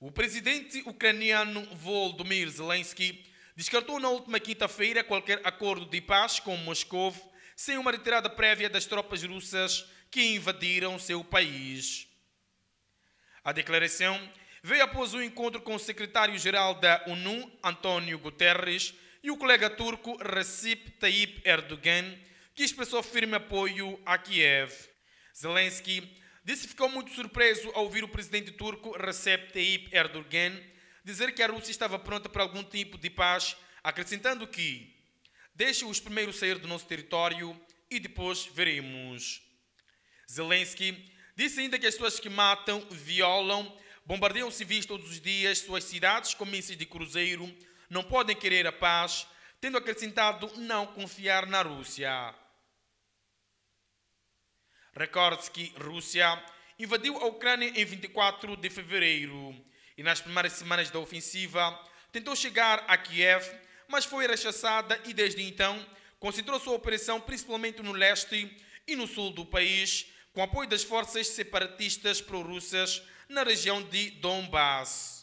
O presidente ucraniano Volodymyr Zelensky descartou na última quinta-feira qualquer acordo de paz com Moscou sem uma retirada prévia das tropas russas que invadiram seu país. A declaração veio após o um encontro com o secretário-geral da ONU, António Guterres, e o colega turco Recep Tayyip Erdogan, que expressou firme apoio a Kiev. Zelensky Disse que ficou muito surpreso ao ouvir o presidente turco Recep Tayyip Erdogan dizer que a Rússia estava pronta para algum tipo de paz, acrescentando que deixe-os primeiro sair do nosso território e depois veremos. Zelensky disse ainda que as pessoas que matam, violam, bombardeiam civis todos os dias suas cidades com mísseis de cruzeiro não podem querer a paz, tendo acrescentado não confiar na Rússia. Recorde-se que Rússia invadiu a Ucrânia em 24 de fevereiro e nas primeiras semanas da ofensiva tentou chegar a Kiev, mas foi rechaçada e desde então concentrou sua operação principalmente no leste e no sul do país, com apoio das forças separatistas pró-russas na região de Donbass.